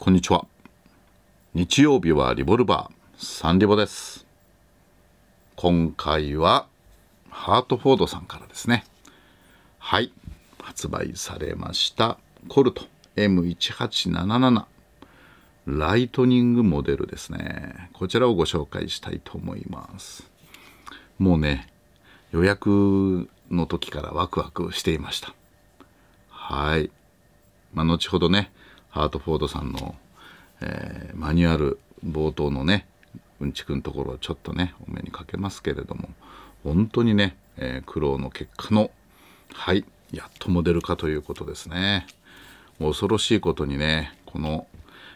こんにちは。日曜日はリボルバー、サンリボです。今回は、ハートフォードさんからですね。はい。発売されました、コルト M1877。ライトニングモデルですね。こちらをご紹介したいと思います。もうね、予約の時からワクワクしていました。はい。まあ、後ほどね、ハートフォードさんの、えー、マニュアル冒頭のねうんちくんところをちょっとねお目にかけますけれども本当にね、えー、苦労の結果のはいやっとモデル化ということですね恐ろしいことにねこの、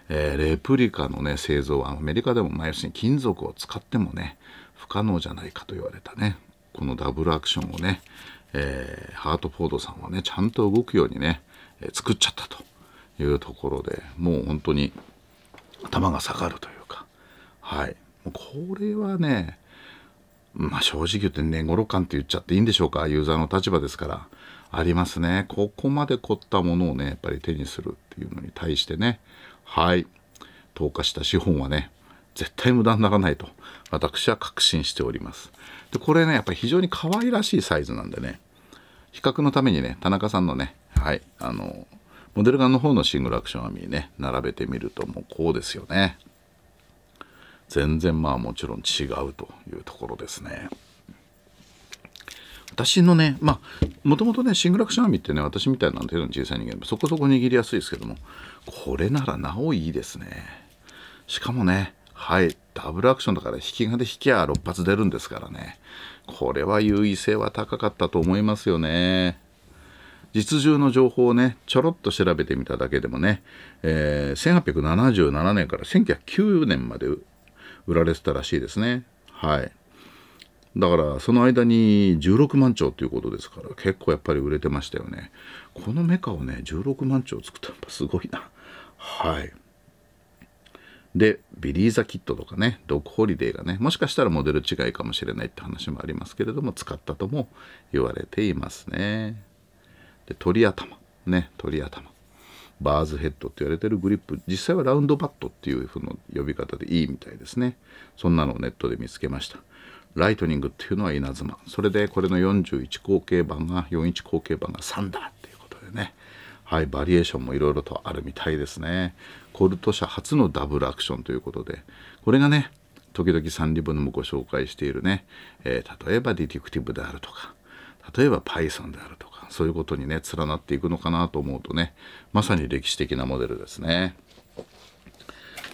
えー、レプリカのね製造はアメリカでも、まあ、要するに金属を使ってもね不可能じゃないかと言われたねこのダブルアクションをね、えー、ハートフォードさんはねちゃんと動くようにね、え作っちゃったというところでもう本当に頭が下がるというか、はい、これはね、まあ、正直言ってごろ感って言っちゃっていいんでしょうかユーザーの立場ですからありますねここまで凝ったものをねやっぱり手にするっていうのに対してねはい投下した資本はね絶対無駄にならないと私は確信しておりますでこれねやっぱり非常に可愛らしいサイズなんでね比較のためにね田中さんのねはいあのモデルガンの方のシングルアクション編みね並べてみるともうこうですよね全然まあもちろん違うというところですね私のねまあもともとねシングルアクション編みってね私みたいないうの小さい人間そこそこ握りやすいですけどもこれならなおいいですねしかもねはいダブルアクションだから引き金引きゃ6発出るんですからねこれは優位性は高かったと思いますよね実銃の情報をねちょろっと調べてみただけでもね、えー、1877年から1909年まで売られてたらしいですねはいだからその間に16万丁ということですから結構やっぱり売れてましたよねこのメカをね16万丁作ったらすごいなはいでビリーザ・キットとかねドッグ・ホリデーがねもしかしたらモデル違いかもしれないって話もありますけれども使ったとも言われていますねで鳥頭ね鳥頭バーズヘッドって言われてるグリップ実際はラウンドバットっていう風の呼び方でいいみたいですねそんなのをネットで見つけましたライトニングっていうのは稲妻それでこれの41後継版が41後継版がサンダーっていうことでねはいバリエーションもいろいろとあるみたいですねコルト社初のダブルアクションということでこれがね時々サンリブでもご紹介しているね、えー、例えばディティクティブであるとか例えば Python であるとかそういうことにね連なっていくのかなと思うとねまさに歴史的なモデルですね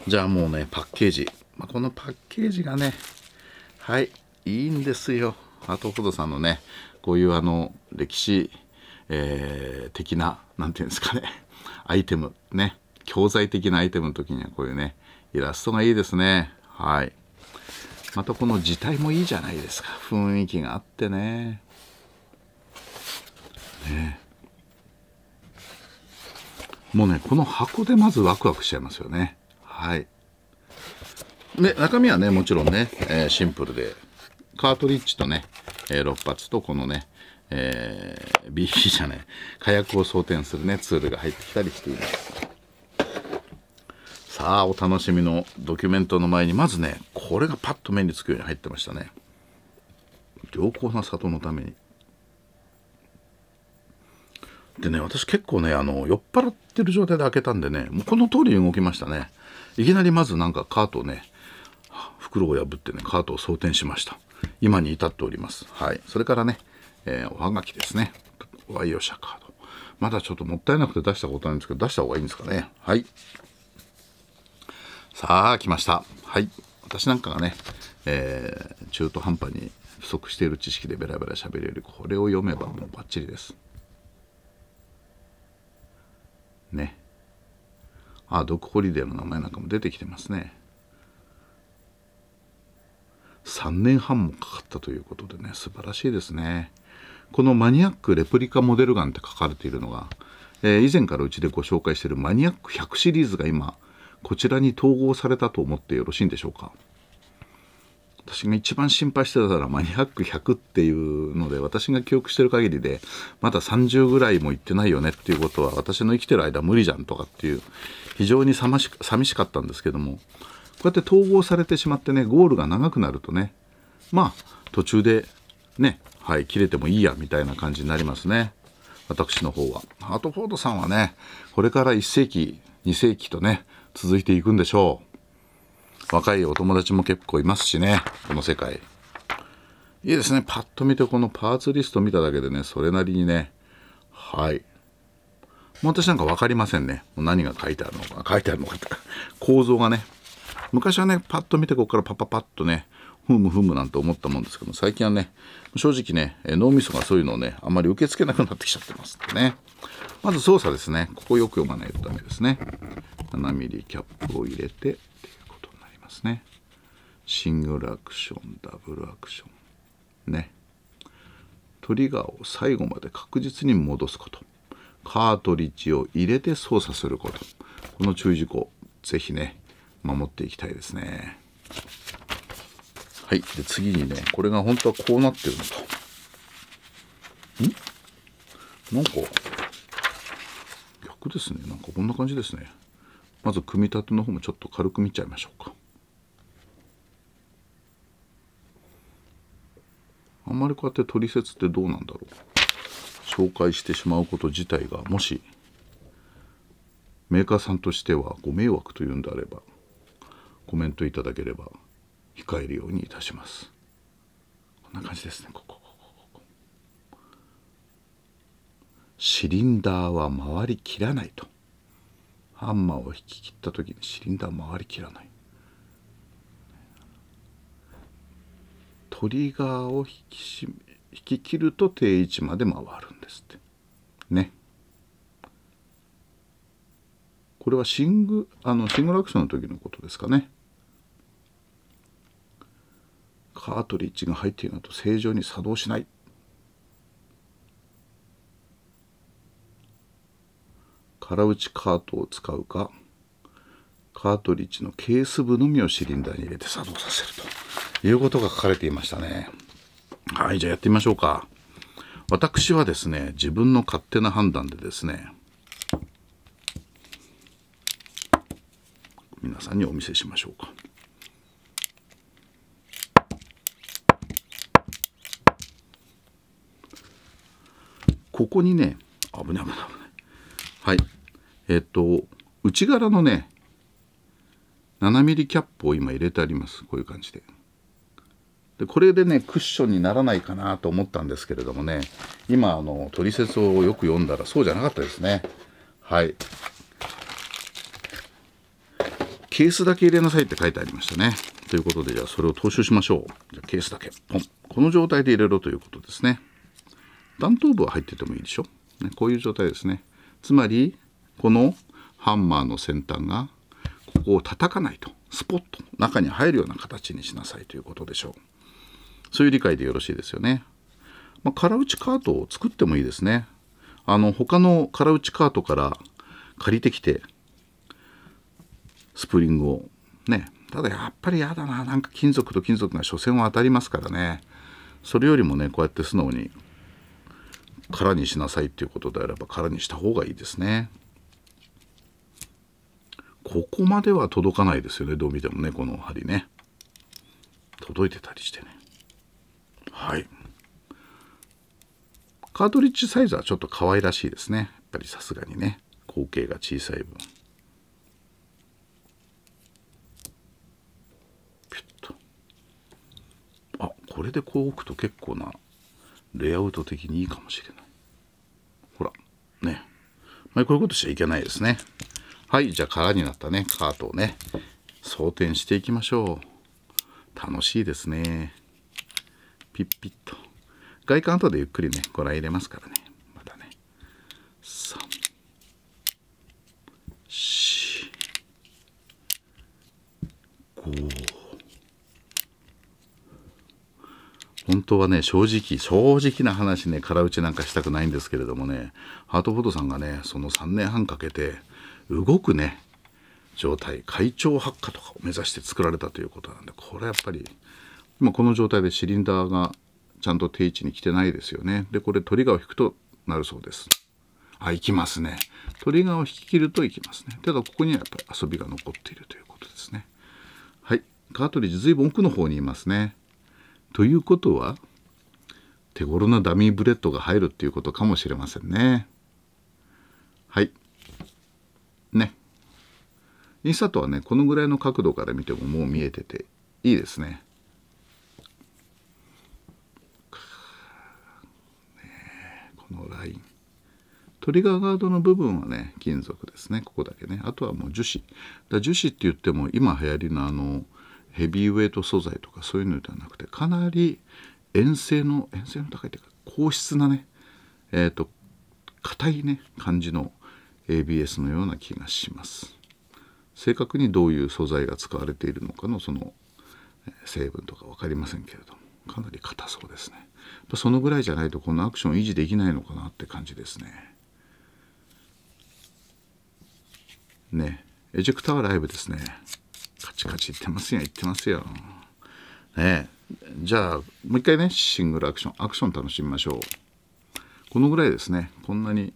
じゃあもうねパッケージ、まあ、このパッケージがねはいいいんですよあとほどさんのねこういうあの歴史、えー、的な何て言うんですかねアイテムね教材的なアイテムの時にはこういうねイラストがいいですねはいまたこの字体もいいじゃないですか雰囲気があってねもうねこの箱でまずワクワクしちゃいますよねはいで中身はねもちろんね、えー、シンプルでカートリッジとね、えー、6発とこのね、えー、BB じゃね火薬を装填するねツールが入ってきたりしていますさあお楽しみのドキュメントの前にまずねこれがパッと目につくように入ってましたね良好な里のためにでね私結構ねあの酔っ払ってる状態で開けたんでねもうこの通り動きましたねいきなりまずなんかカートをね袋を破ってねカートを装填しました今に至っておりますはいそれからね、えー、おはがきですねワイオシャカードまだちょっともったいなくて出したことないんですけど出した方がいいんですかねはいさあ来ましたはい私なんかがね、えー、中途半端に不足している知識でベラベラ喋れるこれを読めばもうバッチリですねあドッグホリデーの名前なんかも出てきてますね3年半もかかったということでね素晴らしいですねこのマニアックレプリカモデルガンって書かれているのが、えー、以前からうちでご紹介しているマニアック100シリーズが今こちらに統合されたと思ってよろしいんでしょうか私が一番心配してたのはマニアック100っていうので私が記憶してる限りでまだ30ぐらいも行ってないよねっていうことは私の生きてる間無理じゃんとかっていう非常に寂し寂しかったんですけどもこうやって統合されてしまってねゴールが長くなるとねまあ途中でねはい切れてもいいやみたいな感じになりますね私の方はハートフォードさんはねこれから1世紀2世紀とね続いていくんでしょう若いお友達も結構いますしね、この世界。いいですね。パッと見てこのパーツリスト見ただけでね、それなりにね、はい。私なんか分かりませんね。何が書いてあるのか、書いてあるのかって、構造がね。昔はね、パッと見てここからパパパッとね、ふむふむなんて思ったもんですけど最近はね、正直ね、脳みそがそういうのをね、あんまり受け付けなくなってきちゃってますね。まず操作ですね。ここよく読まないとダメですね。7 m m キャップを入れて、ますねシングルアクションダブルアクションねトリガーを最後まで確実に戻すことカートリッジを入れて操作することこの注意事項ぜひね守っていきたいですねはいで次にねこれが本当はこうなってるのかんなんか逆ですねなんかこんな感じですねまず組み立ての方もちょっと軽く見ちゃいましょうかあんまりこうやって取説ってどうなんだろう紹介してしまうこと自体がもしメーカーさんとしてはご迷惑というんであればコメントいただければ控えるようにいたしますこんな感じですねここシリンダーは回りきらないとハンマーを引き切った時にシリンダー回りきらないトリガーを引きし引き切ると定位置まで回るんですってねこれはシングあのシングルアクションの時のことですかねカートリッジが入っているのと正常に作動しない空打ちカートを使うかカートリッジのケース部のみをシリンダーに入れて作動させるということが書かれていましたねはいじゃあやってみましょうか私はですね自分の勝手な判断でですね皆さんにお見せしましょうかここにね危ない危ない危ないはいえっと内柄のね7ミリキャップを今入れてありますこういう感じででこれでねクッションにならないかなと思ったんですけれどもね今あのトリセツをよく読んだらそうじゃなかったですねはいケースだけ入れなさいって書いてありましたねということでじゃあそれを踏襲しましょうじゃケースだけポンこの状態で入れろということですね弾頭部は入っててもいいでしょ、ね、こういう状態ですねつまりこのハンマーの先端がを叩かないとスポッと中に入るような形にしなさいということでしょうそういう理解でよろしいですよね、まあ、空打ちカートを作ってもいいですねあの他の空打ちカートから借りてきてスプリングをねただやっぱりやだななんか金属と金属が所詮は当たりますからねそれよりもねこうやって素直に空にしなさいっていうことであれば空にした方がいいですねここまでは届かないですよねどう見てもねこの針ね届いてたりしてねはいカートリッジサイズはちょっと可愛らしいですねやっぱりさすがにね口径が小さい分ピュッとあこれでこう置くと結構なレイアウト的にいいかもしれないほらね、まあ、こういうことしちゃいけないですねはいじゃあ空になったねカートをね装填していきましょう楽しいですねピッピッと外観後でゆっくりねご覧入れますからねまたね3 4 5本当はね、正直、正直な話ね、空打ちなんかしたくないんですけれどもね、ハートフォトさんがね、その3年半かけて、動くね状態会長発火とかを目指して作られたということなんでこれやっぱり今この状態でシリンダーがちゃんと定位置に来てないですよねでこれトリガーを引くとなるそうですあ行きますねトリガーを引き切ると行きますねただここにはやっぱり遊びが残っているということですねはいカートリッジ随分奥の方にいますねということは手頃なダミーブレッドが入るっていうことかもしれませんねインスはねこのぐらいの角度から見てももう見えてていいですね。ねこのライントリガーガードの部分はね金属ですねここだけねあとはもう樹脂だ樹脂って言っても今流行りのあのヘビーウェイト素材とかそういうのではなくてかなり遠征の遠征の高いというか硬質なねえっ、ー、と硬いね感じの ABS のような気がします。正確にどういう素材が使われているのかのその成分とか分かりませんけれどもかなり硬そうですねそのぐらいじゃないとこのアクション維持できないのかなって感じですねねエジェクターライブですねカチカチいってますよいってますよねじゃあもう一回ねシングルアクションアクション楽しみましょうこのぐらいですねこんなに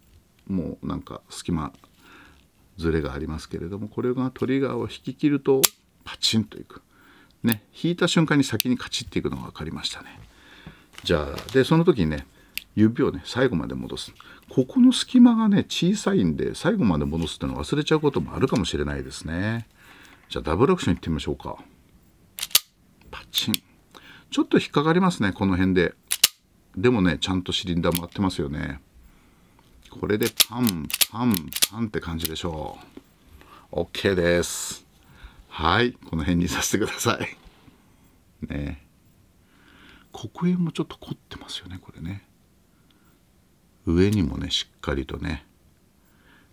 もうなんか隙間ズレがありますけれどもこれがトリガーを引き切るとパチンといく。ね引いた瞬間に先にカチッていくのが分かりましたね。じゃあでその時にね指をね最後まで戻すここの隙間がね小さいんで最後まで戻すっていうのを忘れちゃうこともあるかもしれないですねじゃあダブルアクションいってみましょうかパチンちょっと引っかかりますねこの辺ででもねちゃんとシリンダー回ってますよねこれでパン、パン、パンって感じでしょう。OK です。はい。この辺にさせてください。ね黒煙もちょっと凝ってますよね、これね。上にもね、しっかりとね。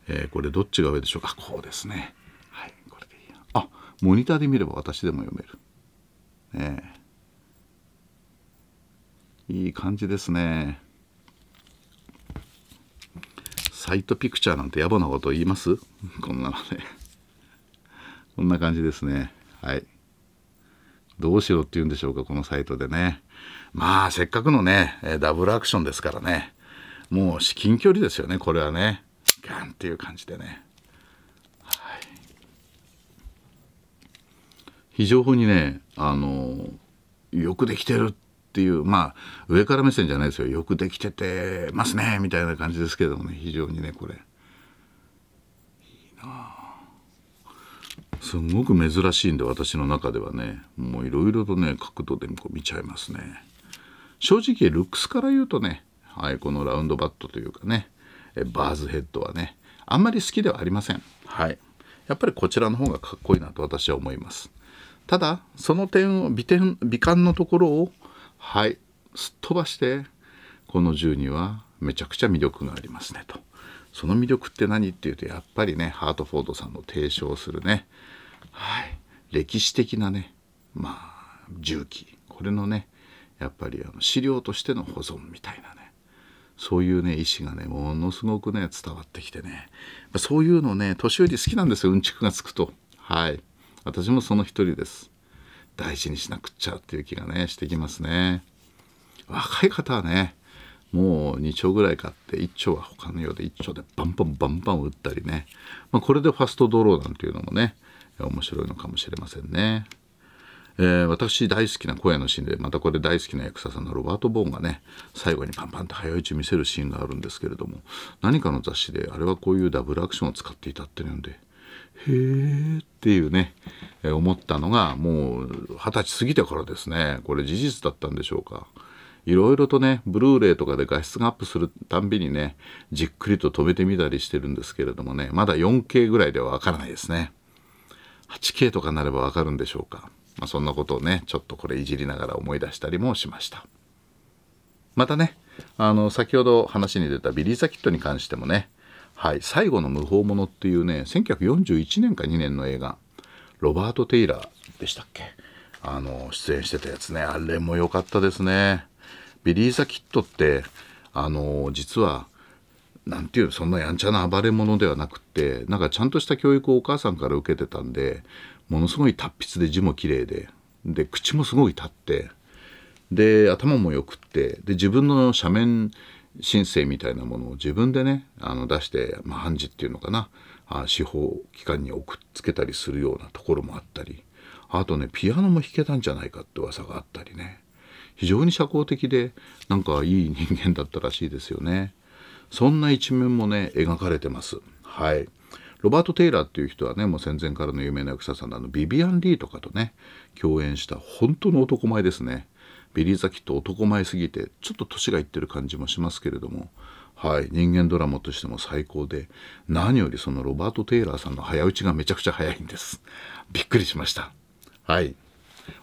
えー、これどっちが上でしょうか。こうですね。はい。これでいいや。あ、モニターで見れば私でも読める。ねいい感じですね。サイトピクチャーなんて野暮なこと言います こんなのねこんな感じですねはいどうしろって言うんでしょうかこのサイトでねまあせっかくのねダブルアクションですからねもう至近距離ですよねこれはねガンっていう感じでね、はい、非常にねあのよくできてるっていうまあ上から目線じゃないですよよくできててますねみたいな感じですけどもね非常にねこれいいなすごく珍しいんで私の中ではねもういろいろとね角度で見ちゃいますね正直ルックスから言うとね、はい、このラウンドバットというかねバーズヘッドはねあんまり好きではありませんはいやっぱりこちらの方がかっこいいなと私は思いますただその点を美点美観のところをはいすっ飛ばしてこの銃にはめちゃくちゃ魅力がありますねとその魅力って何っていうとやっぱりねハートフォードさんの提唱するねはい歴史的なねまあ銃器これのねやっぱりあの資料としての保存みたいなねそういうね意思がねものすごくね伝わってきてねそういうのね年寄り好きなんですようんちくがつくとはい私もその一人です大事にしなくっちゃっていう気がねしてきますね若い方はねもう2丁ぐらい買って1丁は他のようで1丁でバンバンバンバン打ったりね、まあ、これでファストドローなんていうのもね面白いのかもしれませんね、えー、私大好きな声のシーンでまたこれ大好きな役者さんのロバート・ボーンがね最後にパンパンと早打ち見せるシーンがあるんですけれども何かの雑誌であれはこういうダブルアクションを使っていたっていうんでへえっていうね、え思ったのがもう二十歳過ぎてからですねこれ事実だったんでしょうかいろいろとねブルーレイとかで画質がアップするたんびにねじっくりと止めてみたりしてるんですけれどもねまだ 4K ぐらいではわからないですね 8K とかなればわかるんでしょうか、まあ、そんなことをねちょっとこれいじりながら思い出したりもしましたまたねあの先ほど話に出たビリー・ザ・キットに関してもねはい、最後の無法者っていうね1941年か2年の映画ロバート・テイラーでしたっけあの出演してたやつねあれも良かったですねビリーザ・キットってあの実はなんていうそんなやんちゃな暴れ者ではなくってなんかちゃんとした教育をお母さんから受けてたんでものすごい達筆で字も綺麗でで口もすごい立ってで頭もよくってで自分の斜面申請みたいなものを自分でねあの出して、まあ、判事っていうのかなあ司法機関に送っつけたりするようなところもあったりあとねピアノも弾けたんじゃないかって噂があったりね非常に社交的でなんかいい人間だったらしいですよねそんな一面もね描かれてますはいロバート・テイラーっていう人はねもう戦前からの有名な役者さんのビビアン・リーとかとね共演した本当の男前ですねベリーザキと男前すぎてちょっと年がいってる感じもしますけれどもはい人間ドラマとしても最高で何よりそのロバート・テイラーさんの早打ちがめちゃくちゃ早いんですびっくりしましたはい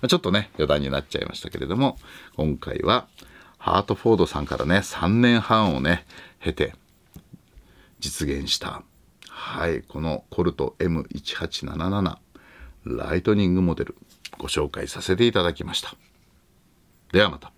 ちょっとね余談になっちゃいましたけれども今回はハートフォードさんからね3年半をね経て実現したはいこのコルト M1877 ライトニングモデルご紹介させていただきました。ではまた。